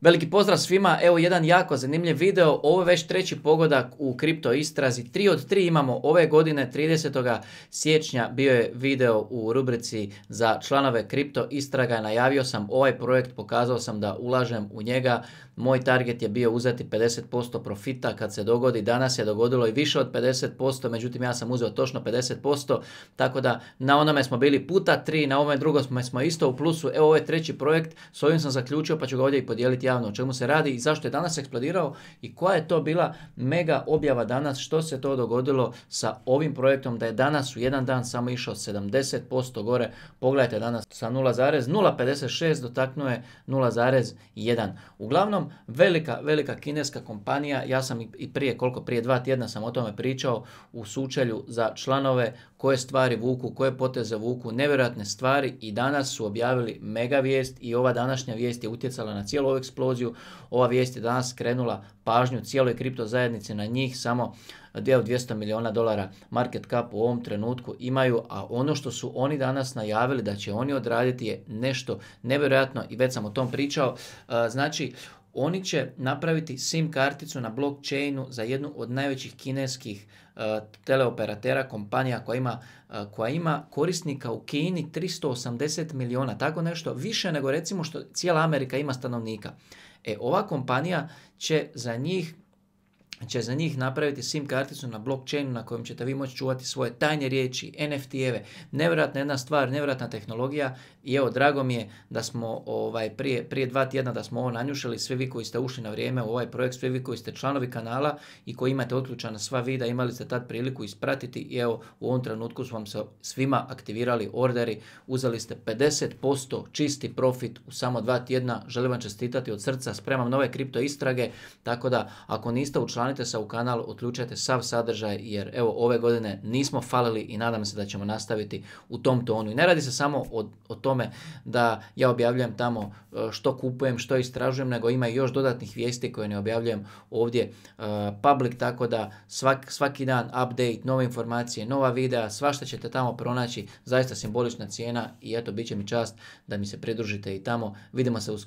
Veliki pozdrav svima, evo jedan jako zanimljiv video, ovo je već treći pogodak u kripto istrazi, Tri od 3 imamo ove godine, 30. siječnja bio je video u rubrici za članove kripto istraga, najavio sam ovaj projekt, pokazao sam da ulažem u njega, moj target je bio uzeti 50% profita kad se dogodi, danas je dogodilo i više od 50%, međutim ja sam uzeo točno 50%, tako da na onome smo bili puta 3, na ovome drugo smo, smo isto u plusu, evo ovo je treći projekt, s ovim sam zaključio pa ću ga ovdje i podijeliti javno o čemu se radi i zašto je danas eksplodirao i koja je to bila mega objava danas, što se to dogodilo sa ovim projektom da je danas u jedan dan samo išao 70% gore. Pogledajte danas sa 0,056 dotaknuo je 0,1. Uglavnom, velika, velika kineska kompanija, ja sam i prije, koliko prije dva tjedna sam o tome pričao u sučelju za članove koje stvari vuku, koje poteze vuku, nevjerojatne stvari i danas su objavili mega vijest i ova današnja vijest je utjecala na cijelu ovu eksploziju. Ova vijest je danas krenula pažnju cijeloj kripto zajednici na njih, samo deo 200 miliona dolara market cap u ovom trenutku imaju, a ono što su oni danas najavili da će oni odraditi je nešto nevjerojatno i već sam o tom pričao. E, znači, oni će napraviti SIM karticu na blockchainu za jednu od najvećih kineskih e, teleoperatera kompanija koja ima, e, koja ima korisnika u Kini 380 miliona, tako nešto više nego recimo što cijela Amerika ima stanovnika. E, ova kompanija će za njih će za njih napraviti SIM karticu na blockchainu na kojem ćete vi moći čuvati svoje tajne riječi, NFT-eve. Nevjerojatna jedna stvar, nevjerojatna tehnologija i evo, drago mi je da smo ovaj, prije, prije dva tjedna da smo ovo nanjušili, svi vi koji ste ušli na vrijeme u ovaj projekt, svi vi koji ste članovi kanala i koji imate otključana sva vida, imali ste tad priliku ispratiti i evo, u ovom trenutku su vam se svima aktivirali orderi, uzeli ste 50% čisti profit u samo dva tjedna, želim vam čestitati od srca, spremam nove kripto istrage, tako da ako niste učlaniti sa u kanal, uključajte sav sadržaj jer evo ove godine nismo falili i nadam se da ćemo nastaviti u tom tonu. I ne radi se samo o, o tome da ja objavljujem tamo e, što kupujem, što istražujem, nego ima i još dodatnih vijesti koje ne objavljujem ovdje e, public, tako da svaki dan update, nove informacije, nova videa, svašta ćete tamo pronaći, zaista simbolična cijena i eto, bit će mi čast da mi se pridružite i tamo. Vidimo se uskoro.